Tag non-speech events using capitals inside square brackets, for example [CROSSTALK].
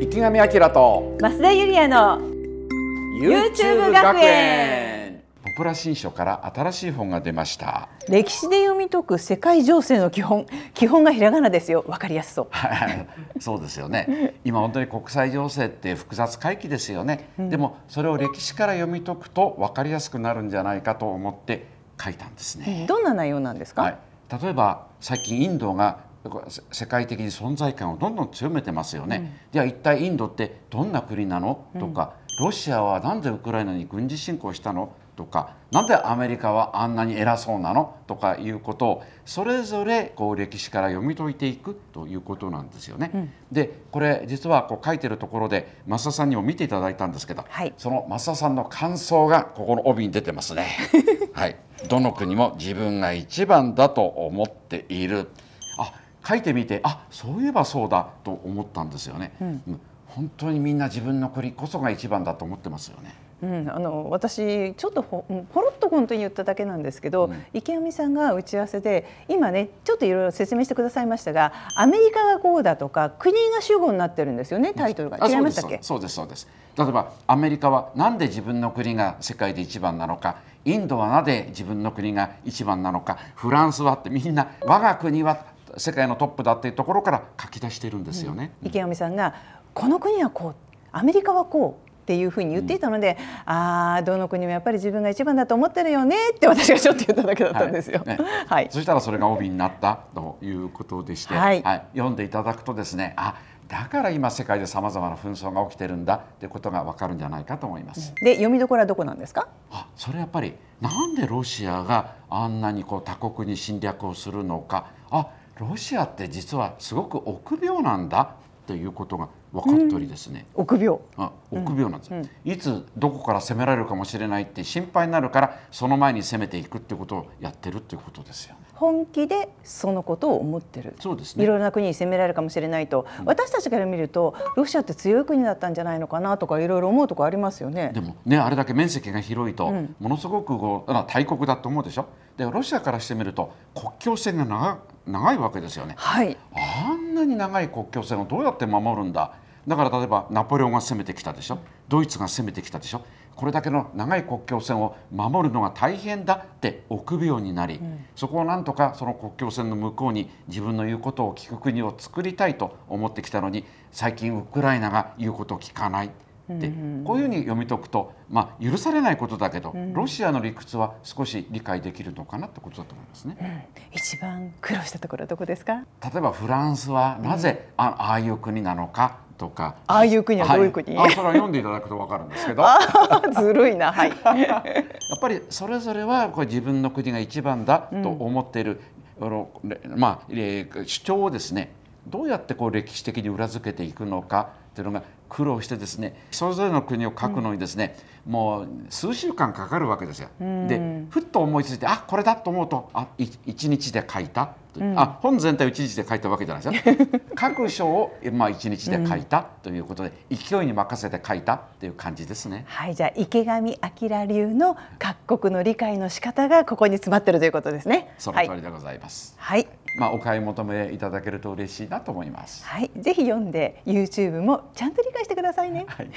池上彰と増田ユリアの YouTube 学園ポプラ新書から新しい本が出ました歴史で読み解く世界情勢の基本基本がひらがなですよわかりやすそう [LAUGHS] そうですよね今本当に国際情勢って複雑回帰ですよね、うん、でもそれを歴史から読み解くとわかりやすくなるんじゃないかと思って書いたんですね、どんな内容なんですか、はい、例えば最近インドが世界的に存在感をどんどん強めてますよね、うん、では一体インドってどんな国なのとか、うん、ロシアはなんでウクライナに軍事侵攻したのとかなんでアメリカはあんなに偉そうなのとかいうことをそれぞれこう歴史から読み解いていくということなんですよね。うん、でこれ実はこう書いてるところで増田さんにも見ていただいたんですけど、はい、その増田さんの感想がここの帯に出てますね。[LAUGHS] はい、どの国も自分が一番だと思っている。書いてみてあそういえばそうだと思ったんですよね、うん、本当にみんな自分の国こそが一番だと思ってますよね。うん、あの私ちょっとほほろっと本当に言っただけなんですけど、うん、池上さんが打ち合わせで今ねちょっといろいろ説明してくださいましたがアメリカがこうだとか国が主語になってるんですよねタイトルが違いましたっけそうですそうです例えばアメリカはなんで自分の国が世界で一番なのかインドはなぜ自分の国が一番なのかフランスはってみんな我が国は世界のトップだっていうところから書き出しているんですよね。うん、池上さんがこの国はこうアメリカはこうっていうふうに言っていたので、うん、ああどの国もやっぱり自分が一番だと思ってるよねって私がちょっと言っただけだったんですよ。はい、ね [LAUGHS] はい、そしたらそれが帯になったということでして、はい、はい、読んでいただくとですねあだから今世界でさまざまな紛争が起きてるんだってことがわかるんじゃないかと思います。で読みどころはどこなんですか？あ、それやっぱりなんでロシアがあんなにこう他国に侵略をするのか。あ、ロシアって実はすごく臆病なんだっていうことが分かっておりですね、うん、臆病あ臆病なんです、うんうん、いつどこから攻められるかもしれないって心配になるからその前に攻めていくってことをやってるっていうことですよ、ね、本気でそのことを思ってるそうですねいろいろな国に攻められるかもしれないと、私たちから見るとロシアって強い国だったんじゃないのかなとかいろいろ思うとこありますよねでもねあれだけ面積が広いと、ものすごくこう大国だと思うでしょでロシアからしてみると国境線が長長いわけですよね。はい、あなに長い国境線をどうやって守るんだだから例えばナポレオンが攻めてきたでしょドイツが攻めてきたでしょこれだけの長い国境線を守るのが大変だって臆病になり、うん、そこをなんとかその国境線の向こうに自分の言うことを聞く国を作りたいと思ってきたのに最近ウクライナが言うことを聞かない。でこういうふうに読み解くと、まあ、許されないことだけど、ロシアの理屈は少し理解できるのかなってことだと思いますね、うん、一番苦労したところはどこですか例えばフランスはなぜあああいう国なのかとかああいう国はどういう国、はい、あそれは読んでいただくと分かるんですけどずるいな、はい、[LAUGHS] やっぱりそれぞれはこれ自分の国が一番だと思っている、うん、まあ、主張をですねどうやってこう歴史的に裏付けていくのかというのが苦労してですねそれぞれの国を書くのにですね、うん、もう数週間かかるわけですよ。うん、でふっと思いついてあこれだと思うとあ1日で書いた、うん、あ本全体を1日で書いたわけじゃないですよ。[LAUGHS] 各章を、まあ、1日で書いたということで、勢いに任せて書いたという感じですね。はいじゃあ池上彰流の各国の理解の仕方がここに詰まってるということですね。その通りでございます。はい、はいまあ、お買い求めいただけると嬉しいなと思います。はい、ぜひ読んで YouTube もちゃんと理解してくださいね。はい